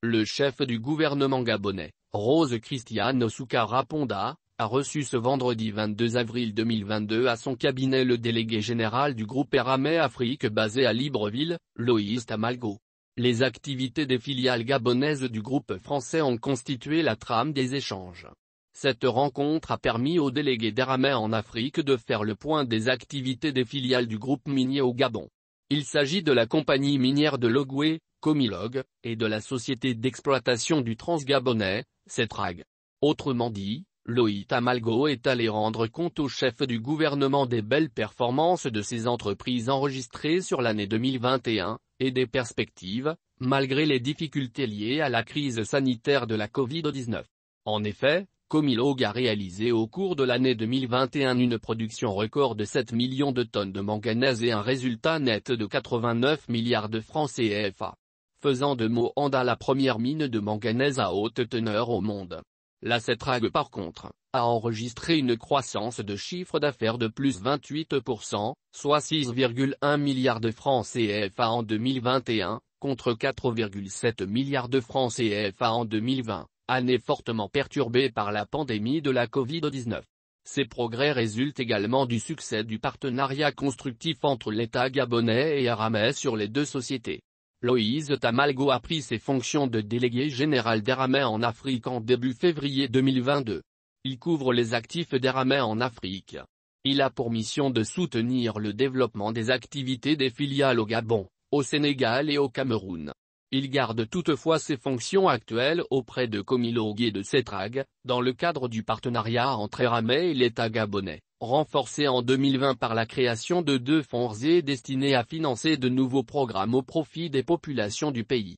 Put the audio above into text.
Le chef du gouvernement gabonais, Rose Christiane Osuka Raponda, a reçu ce vendredi 22 avril 2022 à son cabinet le délégué général du groupe Eramet Afrique basé à Libreville, Loïs Tamalgo. Les activités des filiales gabonaises du groupe français ont constitué la trame des échanges. Cette rencontre a permis aux délégués d'Eramet en Afrique de faire le point des activités des filiales du groupe minier au Gabon. Il s'agit de la compagnie minière de Logwe, Comilog, et de la société d'exploitation du Transgabonais, CETRAG. Autrement dit, Loïc Amalgo est allé rendre compte au chef du gouvernement des belles performances de ses entreprises enregistrées sur l'année 2021, et des perspectives, malgré les difficultés liées à la crise sanitaire de la Covid-19. En effet, Comilog a réalisé au cours de l'année 2021 une production record de 7 millions de tonnes de manganèse et un résultat net de 89 milliards de francs CFA faisant de Mohanda la première mine de manganèse à haute teneur au monde. La Cetrag par contre, a enregistré une croissance de chiffre d'affaires de plus 28%, soit 6,1 milliards de francs CFA en 2021, contre 4,7 milliards de francs CFA en 2020, année fortement perturbée par la pandémie de la Covid-19. Ces progrès résultent également du succès du partenariat constructif entre l'État gabonais et Aramais sur les deux sociétés. Loïse Tamalgo a pris ses fonctions de délégué général d'Eramet en Afrique en début février 2022. Il couvre les actifs d'Eramet en Afrique. Il a pour mission de soutenir le développement des activités des filiales au Gabon, au Sénégal et au Cameroun. Il garde toutefois ses fonctions actuelles auprès de Comilog et de Cetrag, dans le cadre du partenariat entre Eramet et l'État gabonais. Renforcé en 2020 par la création de deux fonds destinés à financer de nouveaux programmes au profit des populations du pays.